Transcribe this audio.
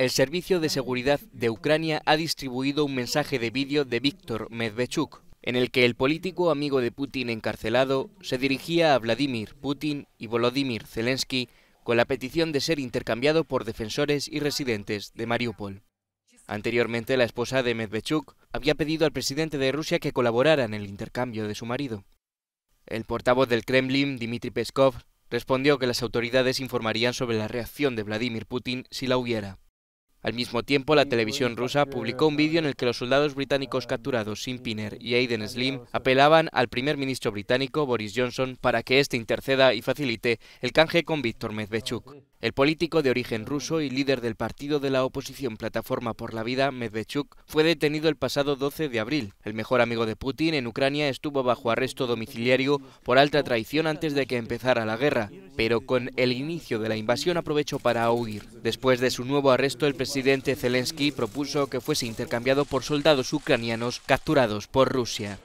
el Servicio de Seguridad de Ucrania ha distribuido un mensaje de vídeo de Víctor Medvedchuk, en el que el político amigo de Putin encarcelado se dirigía a Vladimir Putin y Volodymyr Zelensky con la petición de ser intercambiado por defensores y residentes de Mariupol. Anteriormente, la esposa de Medvedchuk había pedido al presidente de Rusia que colaborara en el intercambio de su marido. El portavoz del Kremlin, Dmitry Peskov, respondió que las autoridades informarían sobre la reacción de Vladimir Putin si la hubiera. Al mismo tiempo, la televisión rusa publicó un vídeo en el que los soldados británicos capturados Simpiner y Aiden Slim apelaban al primer ministro británico Boris Johnson para que éste interceda y facilite el canje con Víctor Medvedchuk. El político de origen ruso y líder del partido de la oposición Plataforma por la Vida, Medvedchuk, fue detenido el pasado 12 de abril. El mejor amigo de Putin en Ucrania estuvo bajo arresto domiciliario por alta traición antes de que empezara la guerra, pero con el inicio de la invasión aprovechó para huir. Después de su nuevo arresto, el presidente Zelensky propuso que fuese intercambiado por soldados ucranianos capturados por Rusia.